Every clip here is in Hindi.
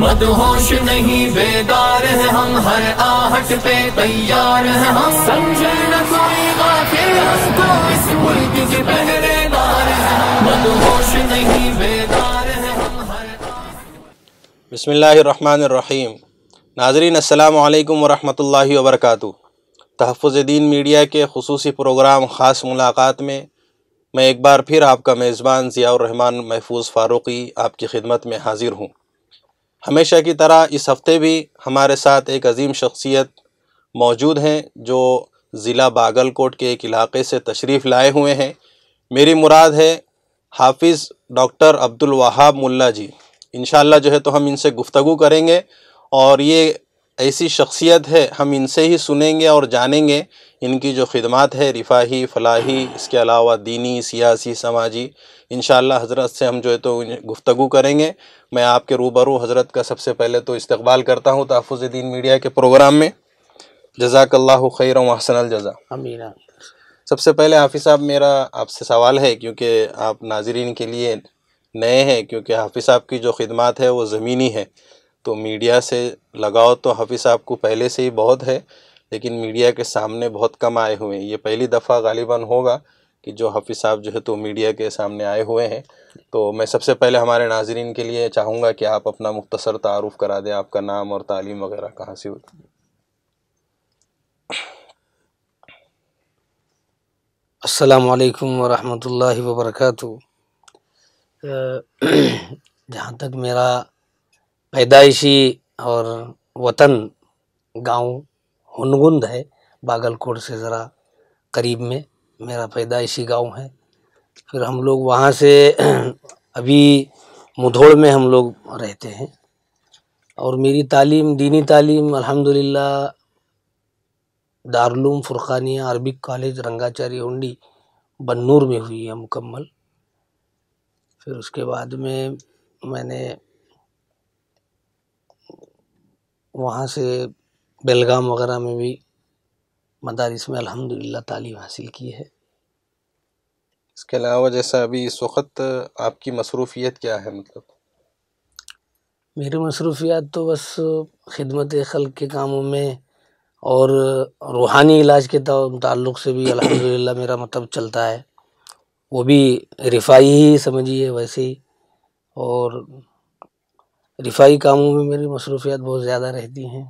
मधुहोश नहीं बेदार है हम हर आहट पे तैयार है हम समझे न कोई गाफिल हमको इस मुल्क के पहरेदार है मधुहोश नहीं बेदार है हम हर बिस्मिल्लाहिर्रहमानिर्रहीम नाजरीन अल्लाम वरहमल वबरक तहफ़ दीन मीडिया के खसूस प्रोग्राम ख़ास मुलाकात में मैं एक बार फिर आपका मेज़बान ज़ियाउर रहमान महफूज फ़ारूक़ी आपकी खिदमत में हाज़िर हूँ हमेशा की तरह इस हफ़्ते भी हमारे साथ एक अजीम शख्सियत मौजूद हैं जो ज़िला बागलकोट के एक इलाके से तशरीफ़ लाए हुए हैं मेरी मुराद है हाफिज़ डॉक्टर अब्दुल वहाब मुल्ला जी इन जो है तो हम इनसे गुफ्तु करेंगे और ये ऐसी शख्सियत है हम इनसे ही सुनेंगे और जानेंगे इनकी जो खिदमत है रिफाही फलाही इसके अलावा दीनी सियासी समाजी इन हज़रत से हम जो है तो गुफ्तु करेंगे मैं आपके रूबरू हज़रत का सबसे पहले तो इस्तबाल करता हूँ तहफ़ दीन मीडिया के प्रोग्राम में जजाकल्ला खैर वसन जजा अमीना सबसे पहले हाफ़ि साहब मेरा आपसे सवाल है क्योंकि आप नाजरीन के लिए नए हैं क्योंकि हाफि साहब की जो खिदमत है वो ज़मीनी है तो मीडिया से लगाव तो हाफिज़ साहब को पहले से ही बहुत है लेकिन मीडिया के सामने बहुत कम आए हुए हैं ये पहली दफ़ा गालिबा होगा कि जो हफ़ी साहब जो है तो मीडिया के सामने आए हुए हैं तो मैं सबसे पहले हमारे नाजरन के लिए चाहूँगा कि आप अपना मुख्तर तारुफ़ करा दें आपका नाम और तालीम वगैरह कहाँ से होती है असलकम ला वर्क जहाँ तक मेरा पैदाइशी और वतन गाँव हनगुंद है बागलकोट से ज़रा करीब में मेरा पैदाइशी गाँव है फिर हम लोग वहाँ से अभी मुधोड़ में हम लोग रहते हैं और मेरी तालीम दीनी तालीम अल्हम्दुलिल्लाह दारुलूम फुरखानिया अरबिक कॉलेज रंगाचारी हुंडी बन्नूर में हुई है मुकम्मल फिर उसके बाद में मैंने वहाँ से बेलगाम वगैरह में भी मदारस में अल्हम्दुलिल्लाह तालीम हासिल की है इसके अलावा जैसा अभी इस वक्त आपकी मसरूफियत क्या है मतलब मेरी मसरूफियात तो बस खिदमत खल के कामों में और रूहानी इलाज के तल्लु तो से भी अल्हम्दुलिल्लाह मेरा मतलब चलता है वो भी रिफाई ही समझिए वैसे ही और रिफाई कामों में मेरी मसरूफियात बहुत ज़्यादा रहती हैं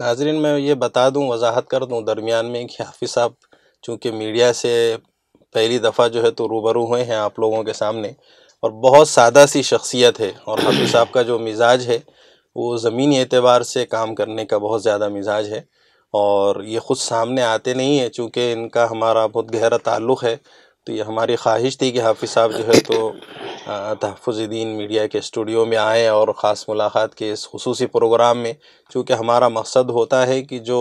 नाजरीन मैं ये बता दूं वजाहत कर दूं दरमियान में कि हाफिज़ साहब चूँकि मीडिया से पहली दफ़ा जो है तो रूबरू हुए हैं आप लोगों के सामने और बहुत सादा सी शख्सियत है और हाफिज़ साहब का जो मिजाज है वो ज़मीनी एतबार से काम करने का बहुत ज़्यादा मिजाज है और ये ख़ुद सामने आते नहीं है चूँकि इनका हमारा बहुत गहरा ताल्लुक़ है तो ये हमारी ख्वाहिश थी कि हाफिज़ साहब जो है तो तहफ़ दीन मीडिया के स्टूडियो में आएँ और ख़ास मुलाकात के इस खसूस प्रोग्राम में चूँकि हमारा मकसद होता है कि जो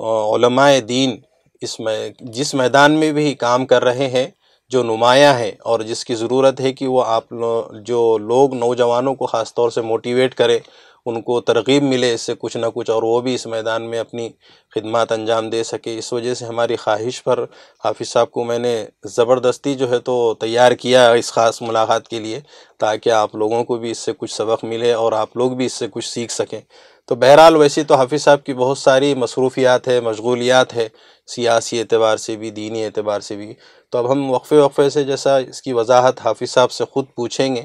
दीन इस मै जिस मैदान में भी काम कर रहे हैं जो नुमायाँ है और जिसकी ज़रूरत है कि वो आप लो, जो लोग नौजवानों को ख़ास तौर से मोटिवेट करें उनको तरगीब मिले इससे कुछ ना कुछ और वो भी इस मैदान में अपनी खिदमत अंजाम दे सके इस वजह से हमारी ख्वाहिश पर हाफिज़ साहब को मैंने ज़बरदस्ती जो है तो तैयार किया इस ख़ास मुलाकात के लिए ताकि आप लोगों को भी इससे कुछ सबक मिले और आप लोग भी इससे कुछ सीख सकें तो बहरहाल वैसे तो हाफिज़ साहब की बहुत सारी मसरूफियात है मशगूलियात है सियासी एतबार से भी दीनी एतबार से भी तो अब हम वक्फ़े वक्फ़े से जैसा इसकी वजाहत हाफिज़ साहब से ख़ुद पूछेंगे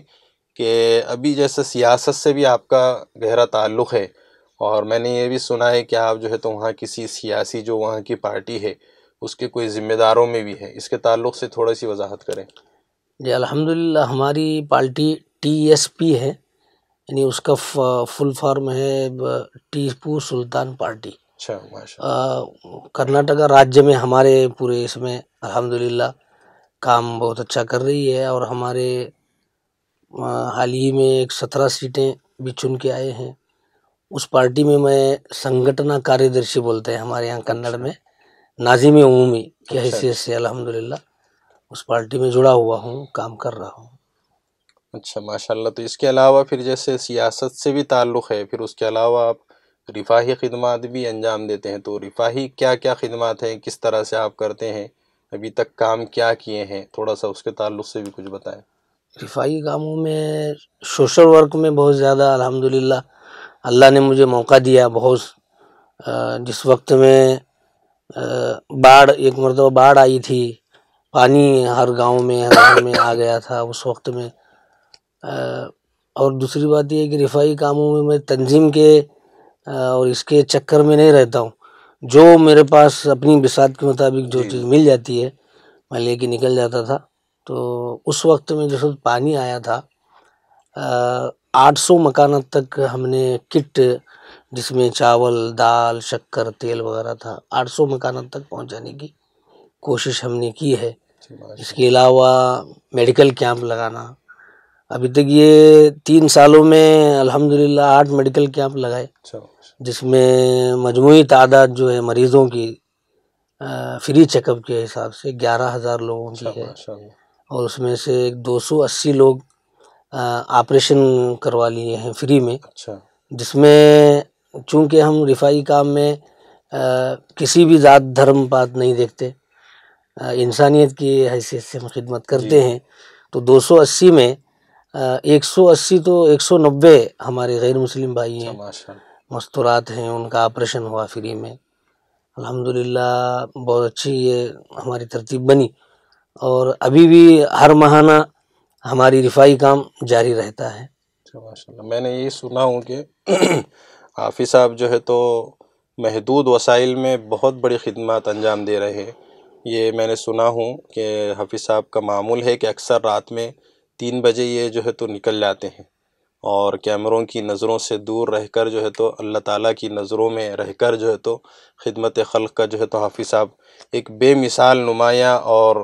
कि अभी जैसे सियासत से भी आपका गहरा ताल्लुक़ है और मैंने ये भी सुना है कि आप जो है तो वहाँ किसी सियासी जो वहाँ की पार्टी है उसके कोई ज़िम्मेदारों में भी है इसके ताल्लुक़ से थोड़ी सी वजाहत करें जी अलहमदिल्ला हमारी पार्टी टी एस पी है यानी उसका फुल फॉर्म है टीपू सुल्तान पार्टी अच्छा, कर्नाटका राज्य में हमारे पूरे इसमें अल्हम्दुलिल्लाह काम बहुत अच्छा कर रही है और हमारे हाल ही में एक सत्रह सीटें भी चुन के आए हैं उस पार्टी में मैं संगठना कार्यदर्शी बोलते हैं हमारे यहाँ कन्नड़ अच्छा। में नाजिम उमूमी की अच्छा। हैसियत से अलहमदिल्ला उस पार्टी में जुड़ा हुआ हूँ काम कर रहा हूँ अच्छा माशाल्लाह तो इसके अलावा फिर जैसे सियासत से भी ताल्लुक़ है फिर उसके अलावा आप रिफाही खदमात भी अंजाम देते हैं तो रिफाही क्या क्या खदमात हैं किस तरह से आप करते हैं अभी तक काम क्या किए हैं थोड़ा सा उसके ताल्लुक से भी कुछ बताएं रिफाही कामों में सोशल वर्क में बहुत ज़्यादा अल्हम्दुलिल्लाह अल्लाह ने मुझे मौका दिया बहुत जिस वक्त में बाढ़ एक मरतबा बाढ़ आई थी पानी हर गांव में हर घर में आ गया था उस वक्त में और दूसरी बात यह कि रिफाई कामों में मैं तंज़ीम के और इसके चक्कर में नहीं रहता हूँ जो मेरे पास अपनी बिसात के मुताबिक जो चीज़ मिल जाती है मैं लेके निकल जाता था तो उस वक्त में जैसे पानी आया था आठ सौ मकान तक हमने किट जिसमें चावल दाल शक्कर तेल वगैरह था आठ सौ मकाना तक पहुंचाने की कोशिश हमने की है इसके अलावा मेडिकल कैंप लगाना अभी तक ये तीन सालों में अल्हम्दुलिल्लाह आठ मेडिकल कैंप लगाए अच्छा। जिसमें मजमू तादाद जो है मरीजों की आ, फ्री चेकअप के हिसाब से ग्यारह हज़ार लोगों की अच्छा, है और उसमें से 280 लोग ऑपरेशन करवा लिए हैं फ्री में अच्छा। जिसमें चूंकि हम रिफाई काम में आ, किसी भी ज़ात धर्म पात नहीं देखते इंसानियत की हैसियत से हम खिदमत करते हैं तो 280 में एक सौ अस्सी तो एक सौ नब्बे हमारे गैर मुस्लिम भाई हैं मस्तूरात हैं उनका ऑपरेशन हुआ फ्री में अल्हम्दुलिल्लाह बहुत अच्छी ये हमारी तरतीब बनी और अभी भी हर महाना हमारी रिफाई काम जारी रहता है अच्छा, माशा मैंने ये सुना हूँ कि हाफि साहब जो है तो महदूद वसाइल में बहुत बड़ी खिदमत अंजाम दे रहे हैं ये मैंने सुना हूँ कि हाफि साहब का मामूल है कि अक्सर रात में तीन बजे ये जो है तो निकल जाते हैं और कैमरों की नज़रों से दूर रहकर जो है तो अल्लाह ताला की नज़रों में रहकर जो है तो ख़िदमत खल्क़ का जो है तो हाफ़ि साहब एक बेमिसाल नुमाया और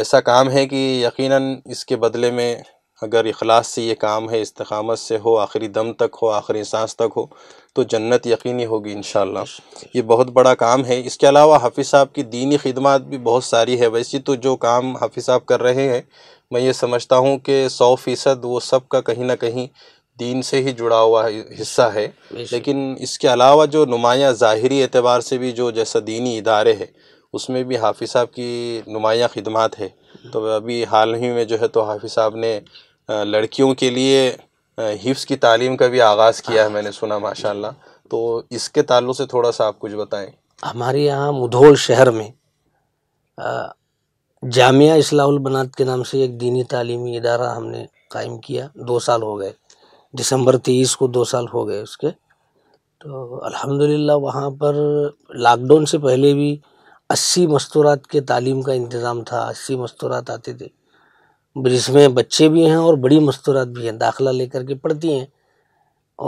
ऐसा काम है कि यकीनन इसके बदले में अगर इखलास से ये काम है इस्तकामत से हो आखिरी दम तक हो आखिरी सांस तक हो तो जन्नत यकीनी होगी इन ये बहुत बड़ा काम है इसके अलावा हाफिज़ साहब की दीनी खिदमत भी बहुत सारी है वैसे तो जो काम हाफ़ि साहब कर रहे हैं मैं ये समझता हूँ कि सौ फ़ीसद वो सब का कहीं ना कहीं दीन से ही जुड़ा हुआ हिस्सा है लेकिन इसके अलावा जो नुमाया ज़ाहरी एतबार से भी जो जैसा दीनी इदारे है उसमें भी हाफि साहब की नुमाया खदमात है तो अभी हाल ही में जो है तो हाफि साहब ने लड़कियों के लिए हिफ्स की तालीम का भी आगाज़ किया है मैंने सुना माशा तो इसके ताल्लुक से थोड़ा सा आप कुछ बताएं हमारे यहाँ मुधोल शहर में जामिया इस्लाहुल बनात के नाम से एक दीनी तालीमी इदारा हमने कायम किया दो साल हो गए दिसंबर तेईस को दो साल हो गए उसके तो अल्हम्दुलिल्लाह वहाँ पर लॉकडाउन से पहले भी अस्सी मस्तूरात के तालीम का इंतज़ाम था अस्सी मस्तूरात आते थे जिसमें बच्चे भी हैं और बड़ी मस्तूरात भी हैं दाखिला लेकर के पढ़ती हैं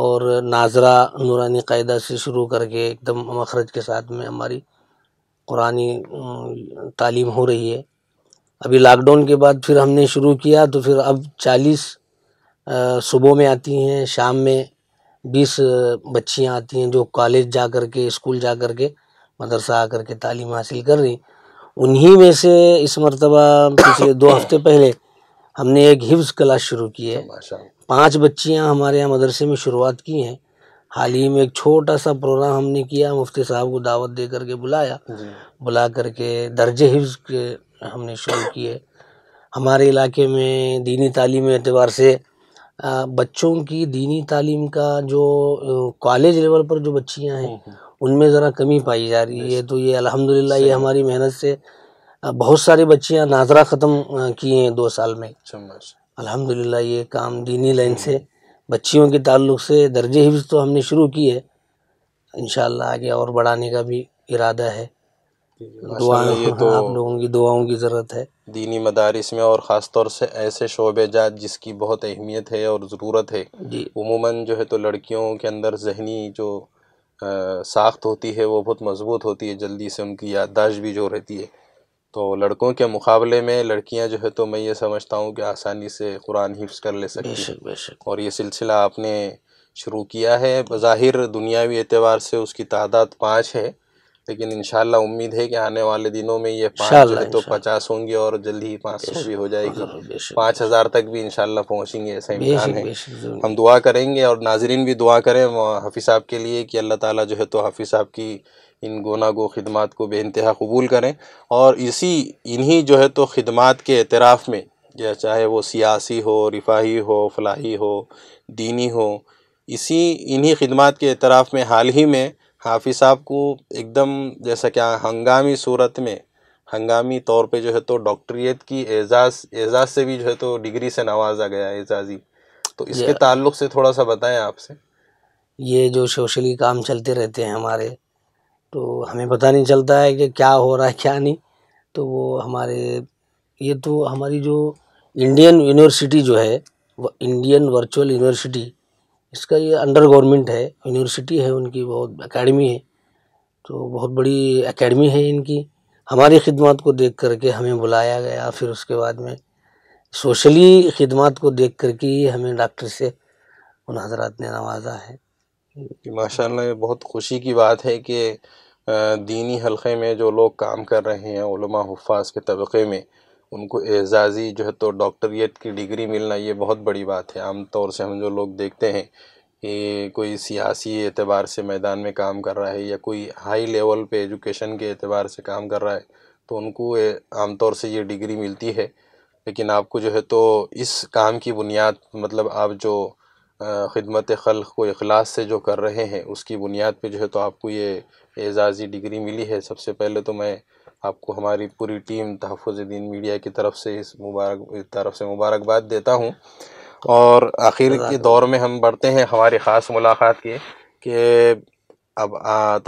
और नाजरा नूरानी कायदा से शुरू करके एकदम मखरज के साथ में हमारी कुरानी तालीम हो रही है अभी लॉकडाउन के बाद फिर हमने शुरू किया तो फिर अब चालीस सुबह में आती हैं शाम में बीस बच्चियाँ आती हैं जो कॉलेज जा कर के स्कूल जा कर के मदरसा आकर के तालीम हासिल कर रही उन्हीं में से इस मरतबा पिछले दो हफ्ते पहले हमने एक हिफ्स क्लास शुरू की है पांच बच्चियां हमारे यहाँ मदरसे में शुरुआत की हैं हाल ही में एक छोटा सा प्रोग्राम हमने किया मुफ्ती साहब को दावत दे करके बुलाया बुला करके दर्ज हिफ्स के हमने शुरू किए हमारे इलाके में दीनी तालीम एतबार से बच्चों की दीनी तालीम का जो कॉलेज लेवल पर जो बच्चियां हैं हम्म, हम्म। उनमें ज़रा कमी पाई जा रही है तो ये अल्हम्दुलिल्लाह ये हमारी मेहनत से बहुत सारी बच्चियां नाजरा ख़त्म की हैं दो साल में अल्हम्दुलिल्लाह ये काम दीनी लाइन हम्म। से बच्चियों के ताल्लुक से दर्ज हिफ़ तो हमने शुरू की है इन आगे और बढ़ाने का भी इरादा है दुआएं ये तो आप लोगों की दुआओं की ज़रूरत है दीनी मदारस में और ख़ास तौर से ऐसे शोबे जात जिसकी बहुत अहमियत है और ज़रूरत है उमूमन जो है तो लड़कियों के अंदर जहनी जो साख्त होती है वो बहुत मजबूत होती है जल्दी से उनकी याददाश्त भी जो रहती है तो लड़कों के मुकाबले में लड़कियां जो है तो मैं ये समझता हूँ कि आसानी से कुरान हिफ्स कर ले सकती बेशक, बेशक। और ये सिलसिला आपने शुरू किया है बज़ाहिर दुनियावी एतवार से उसकी तादाद पाँच है लेकिन इनशाला उम्मीद है कि आने वाले दिनों में ये पाँच तो पचास होंगी और जल्दी ही पाँच सौ भी हो जाएगी पाँच हज़ार तक भी इनशाला पहुँचेंगे ऐसा इम्कान है हम दुआ करेंगे और नाजरीन भी दुआ करें हफ़ी साहब के लिए कि अल्लाह ताला जो है तो हफ़ी साहब की इन गोना गो खदमात को बेानतहा कबूल करें और इसी इन्हीं जो है तो खदमात के अतराफ़ में या चाहे वो सियासी हो रिफाही हो फलाही हो दीनी हो इसी इन्हीं खदमात के अतराफ़ में हाल ही में हाफिज़ साहब को एकदम जैसा क्या हंगामी सूरत में हंगामी तौर पे जो है तो डॉक्टरीत की एजाज़ एजाज़ से भी जो है तो डिग्री से नवाजा गया एजाज़ी तो इसके ताल्लुक से थोड़ा सा बताएं आपसे ये जो सोशली काम चलते रहते हैं हमारे तो हमें पता नहीं चलता है कि क्या हो रहा है क्या नहीं तो वो हमारे ये तो हमारी जो इंडियन यूनिवर्सिटी जो है वो इंडियन वर्चुअल यूनिवर्सिटी इसका ये अंडर गवर्नमेंट है यूनिवर्सिटी है उनकी बहुत अकेडमी है तो बहुत बड़ी अकेडमी है इनकी हमारी खिदमत को देख कर के हमें बुलाया गया फिर उसके बाद में सोशली खिदमत को देख कर के ही हमें डॉक्टर से उन हजरात ने नवाजा है माशाल्लाह ये बहुत खुशी की बात है कि दीनी हलक़े में जो लोग काम कर रहे हैं हफाज के तबक़े में उनको एजाज़ी जो है तो डॉक्टरीट की डिग्री मिलना ये बहुत बड़ी बात है आम तौर से हम जो लोग देखते हैं कि कोई सियासी एतबार से मैदान में काम कर रहा है या कोई हाई लेवल पे एजुकेशन के एतबार से काम कर रहा है तो उनको आमतौर से ये डिग्री मिलती है लेकिन आपको जो है तो इस काम की बुनियाद मतलब आप जो ख़दमत खल को अखलास से जो कर रहे हैं उसकी बुनियाद पे जो है तो आपको ये एजाज़ी डिग्री मिली है सबसे पहले तो मैं आपको हमारी पूरी टीम दीन मीडिया की तरफ से इस मुबारक तरफ से मुबारकबाद देता हूँ और आखिर के दौर में हम बढ़ते हैं हमारी ख़ास मुलाकात के कि अब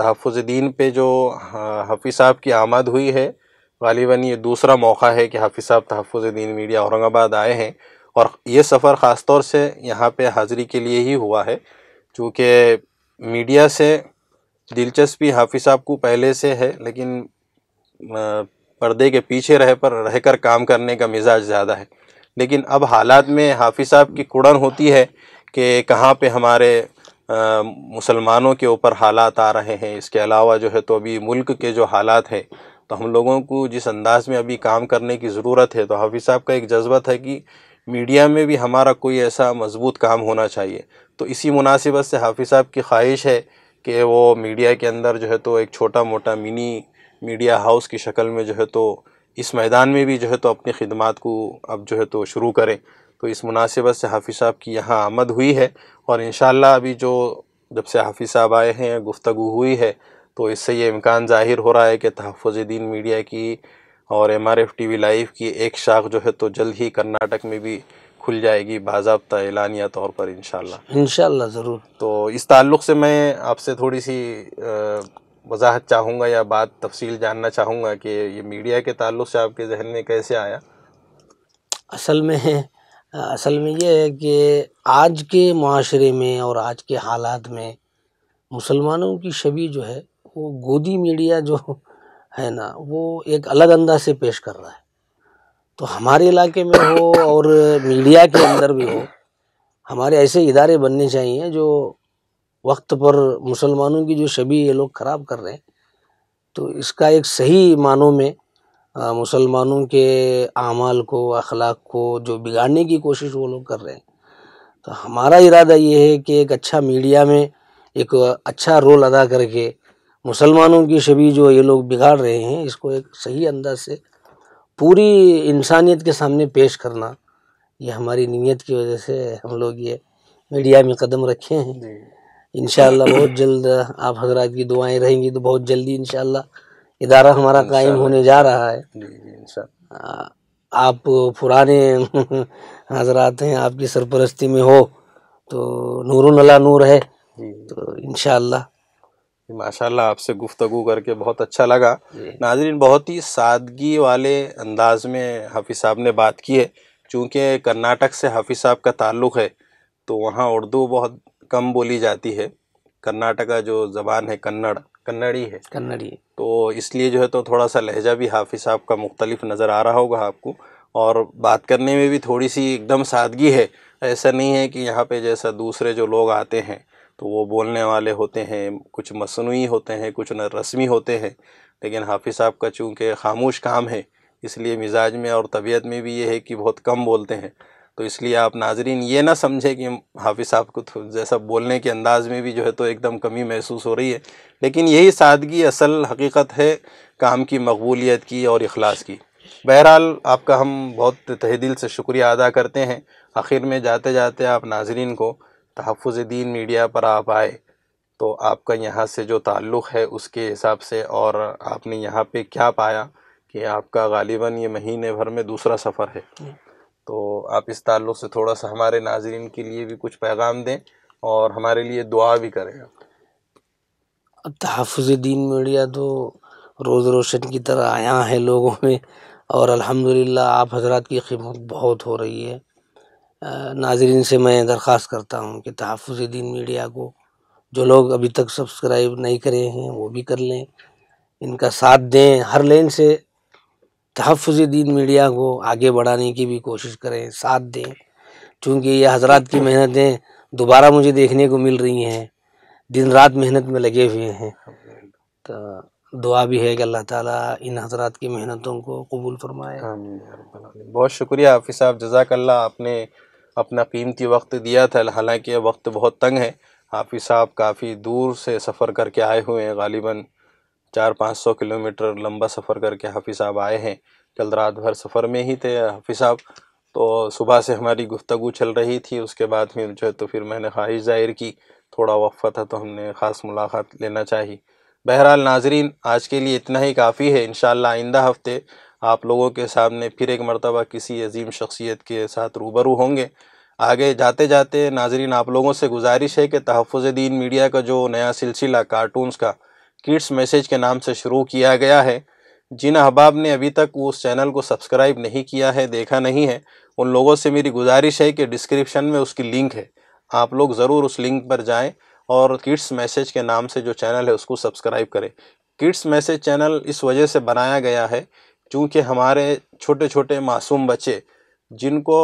दीन पे जो हफ़ी साहब की आमद हुई है गालिबा ये दूसरा मौका है कि हाफिज़ साहब दीन मीडिया औरंगाबाद आए हैं और ये सफ़र ख़ास तौर से यहाँ पे हाज़िरी के लिए ही हुआ है चूँकि मीडिया से दिलचस्पी हाफिज़ साहब को पहले से है लेकिन पर्दे के पीछे रह पर रहकर काम करने का मिजाज ज़्यादा है लेकिन अब हालात में हाफिज़ साहब की कुड़न होती है कि कहाँ पे हमारे मुसलमानों के ऊपर हालात आ रहे हैं इसके अलावा जो है तो अभी मुल्क के जो हालात हैं तो हम लोगों को जिस अंदाज़ में अभी काम करने की ज़रूरत है तो हाफिज़ साहब का एक जज्बा था कि मीडिया में भी हमारा कोई ऐसा मजबूत काम होना चाहिए तो इसी मुनासिबत से हाफिज़ साहब की ख्वाहिश है कि वो मीडिया के अंदर जो है तो एक छोटा मोटा मिनी मीडिया हाउस की शक्ल में जो है तो इस मैदान में भी जो है तो अपनी खिदमत को अब जो है तो शुरू करें तो इस मुनासिबत से हाफिज़ साहब की यहाँ आमद हुई है और इन अभी जो जब से हाफिज़ साहब आए हैं गुफ्तु हुई है तो इससे ये इम्कान ज़ाहिर हो रहा है कि तहफ़ दीन मीडिया की और M R F T V live की एक शाख जो है तो जल्द ही कर्नाटक में भी खुल जाएगी बाबा एलानिया तौर पर इन इन ज़रूर तो इस ताल्लुक़ से मैं आपसे थोड़ी सी वजाहत चाहूँगा या बात तफसील जानना चाहूँगा कि ये मीडिया के ताल्लुक से आपके जहन में कैसे आया असल में असल में ये है कि आज के माशरे में और आज के हालात में मुसलमानों की छवि जो है वो गोदी मीडिया जो है ना वो एक अलग अंदाज से पेश कर रहा है तो हमारे इलाके में हो और मीडिया के अंदर भी हो हमारे ऐसे इदारे बनने चाहिए जो वक्त पर मुसलमानों की जो छवि ये लोग ख़राब कर रहे हैं तो इसका एक सही मानों में मुसलमानों के अमाल को अखलाक को जो बिगाड़ने की कोशिश वो लोग कर रहे हैं तो हमारा इरादा ये है कि एक अच्छा मीडिया में एक अच्छा रोल अदा करके मुसलमानों की छवि जो ये लोग बिगाड़ रहे हैं इसको एक सही अंदाज से पूरी इंसानियत के सामने पेश करना ये हमारी नीयत की वजह से हम लोग ये मीडिया में कदम रखे हैं इनशाला बहुत जल्द आप हजरात की दुआएं रहेंगी तो बहुत जल्दी इनशाला इदारा हमारा कायम होने जा रहा है आप पुराने हजरात हैं आपकी सरपरस्ती में हो तो नूर नला नूर है तो इनशाला माशाल्लाह आपसे गुफ्तगु करके बहुत अच्छा लगा नाजरीन बहुत ही सादगी वाले अंदाज में हाफिज़ साहब ने बात की है चूँकि कर्नाटक से हाफिज़ साहब का ताल्लुक़ है तो वहाँ उर्दू बहुत कम बोली जाती है कर्नाटका जो ज़बान है कन्नड़ कन्नड़ी है कन्नड़ी तो इसलिए जो है तो थोड़ा सा लहजा भी हाफि साहब का मुख्तलिफ नज़र आ रहा होगा आपको और बात करने में भी थोड़ी सी एकदम सादगी है ऐसा नहीं है कि यहाँ पे जैसा दूसरे जो लोग आते हैं तो वो बोलने वाले होते हैं कुछ मसनू होते हैं कुछ न रस्मी होते हैं लेकिन हाफि साहब का चूँकि खामोश काम है इसलिए मिजाज में और तबीयत में भी ये है कि बहुत कम बोलते हैं तो इसलिए आप नाजरीन ये ना समझे कि हाफिज़ साहब को जैसा बोलने के अंदाज़ में भी जो है तो एकदम कमी महसूस हो रही है लेकिन यही सादगी असल हकीकत है काम की मकबूलियत की और अखलास की बहरहाल आपका हम बहुत तह दिल से शुक्रिया अदा करते हैं आखिर में जाते जाते आप नाजरीन को तहफ़ दीन मीडिया पर आप आए तो आपका यहाँ से जो ताल्लुक़ है उसके हिसाब से और आपने यहाँ पे क्या पाया कि आपका गालिबा ये महीने भर में दूसरा सफ़र है तो आप इस ताल्लुक़ से थोड़ा सा हमारे नाजरन के लिए भी कुछ पैगाम दें और हमारे लिए दुआ भी करें तहफ़ दीन मीडिया तो रोज़ रोशन की तरह आया है लोगों में और अल्हम्दुलिल्लाह आप हजरत की खिदमत बहुत हो रही है नाजरन से मैं दरख्वास्त करता हूँ कि तहफ़ दीन मीडिया को जो लोग अभी तक सब्सक्राइब नहीं करे हैं वो भी कर लें इनका साथ दें हर लेन से तहफ़ दीन मीडिया को आगे बढ़ाने की भी कोशिश करें साथ दें चूँकि ये हजरात की मेहनतें दोबारा मुझे देखने को मिल रही हैं दिन रात मेहनत में लगे हुए हैं तो दुआ भी है कि अल्लाह ताला इन हजरात की मेहनतों को कबूल फरमाए बहुत शुक्रिया हाफिज़ साहब जजाकल्ला आपने अपना कीमती वक्त दिया था हालांकि वक्त बहुत तंग है हाफिज़ साहब काफ़ी दूर से सफ़र करके आए हुए हैं गालिबा चार पाँच सौ किलोमीटर लंबा सफ़र करके हाफ़ी साहब आए हैं कल रात भर सफ़र में ही थे हाफ़ी साहब तो सुबह से हमारी गुफ्तगु चल रही थी उसके बाद फिर जो है तो फिर मैंने ख्वाहिश ज़ाहिर की थोड़ा वक्फ़ा था तो हमने ख़ास मुलाकात लेना चाहिए बहरहाल नाजरीन आज के लिए इतना ही काफ़ी है इन आइंदा हफ्ते आप लोगों के सामने फिर एक मरतबा किसी अजीम शख्सियत के साथ रूबरू होंगे आगे जाते जाते नाजरीन आप लोगों से गुजारिश है कि तहफ़ दीन मीडिया का जो नया सिलसिला कार्टून्स का किड्स मैसेज के नाम से शुरू किया गया है जिन अहबाब ने अभी तक उस चैनल को सब्सक्राइब नहीं किया है देखा नहीं है उन लोगों से मेरी गुजारिश है कि डिस्क्रिप्शन में उसकी लिंक है आप लोग ज़रूर उस लिंक पर जाएं और किड्स मैसेज के नाम से जो चैनल है उसको सब्सक्राइब करें किड्स मैसेज चैनल इस वजह से बनाया गया है चूँकि हमारे छोटे छोटे मासूम बच्चे जिनको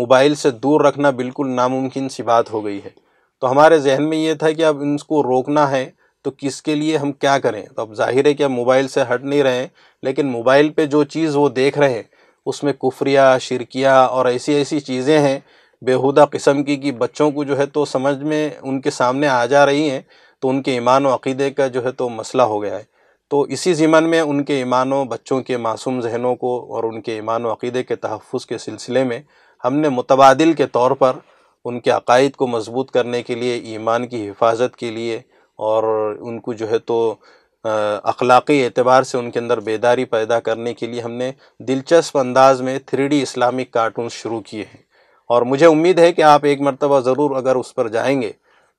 मोबाइल से दूर रखना बिल्कुल नामुमकिन सी बात हो गई है तो हमारे जहन में ये था कि अब इनको रोकना है तो किसके लिए हम क्या करें तो अब जाहिर है कि हम मोबाइल से हट नहीं रहे हैं लेकिन मोबाइल पे जो चीज़ वो देख रहे हैं उसमें कुफरिया शिरकिया और ऐसी ऐसी चीज़ें हैं बेहुदा किस्म की कि बच्चों को जो है तो समझ में उनके सामने आ जा रही हैं तो उनके ईमान अकीदे का जो है तो मसला हो गया है तो इसी ज़िमन में उनके ईमानों बच्चों के मासूम जहनों को और उनके ईमान अक़ीदे के तहफ़ के सिलसिले में हमने मुतबादल के तौर पर उनके अकायद को मजबूत करने के लिए ईमान की हिफाजत के लिए और उनको जो है तो अखलाक़ी एतबार से उनके अंदर बेदारी पैदा करने के लिए हमने दिलचस्प अंदाज में थ्री इस्लामिक कार्टून शुरू किए हैं और मुझे उम्मीद है कि आप एक मरतबा ज़रूर अगर उस पर जाएंगे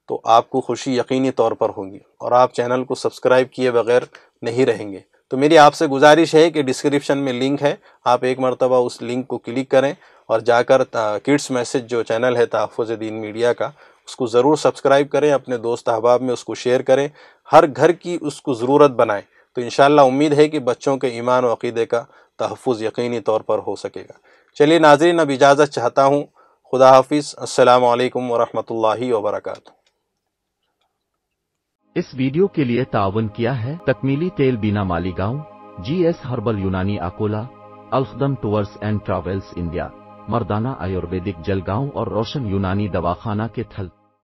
तो आपको खुशी यकीनी तौर पर होगी और आप चैनल को सब्सक्राइब किए बगैर नहीं रहेंगे तो मेरी आपसे गुजारिश है कि डिस्क्रिप्शन में लिंक है आप एक मरतबा उस लिंक को क्लिक करें और जाकर किड्स मैसेज जो चैनल है तहफ़ दीन मीडिया का उसको ज़रूर सब्सक्राइब करें अपने दोस्त अहबाब में उसको शेयर करें हर घर की उसको ज़रूरत बनाएं तो इन उम्मीद है कि बच्चों के ईमान व अक़ीदे का तहफ़ यकीनी तौर पर हो सकेगा चलिए नाजरीन अब इजाज़त चाहता हूँ खुदा हाफिज़ असलकम वरहमल वरक इस वीडियो के लिए ताउन किया है तकमीली तेल बीना Maligaon G S herbal Unani Akola Alkhadam tours and travels India मर्दाना आयुर्वेदिक जलगांव और रोशन यूनानी दवाखाना के थल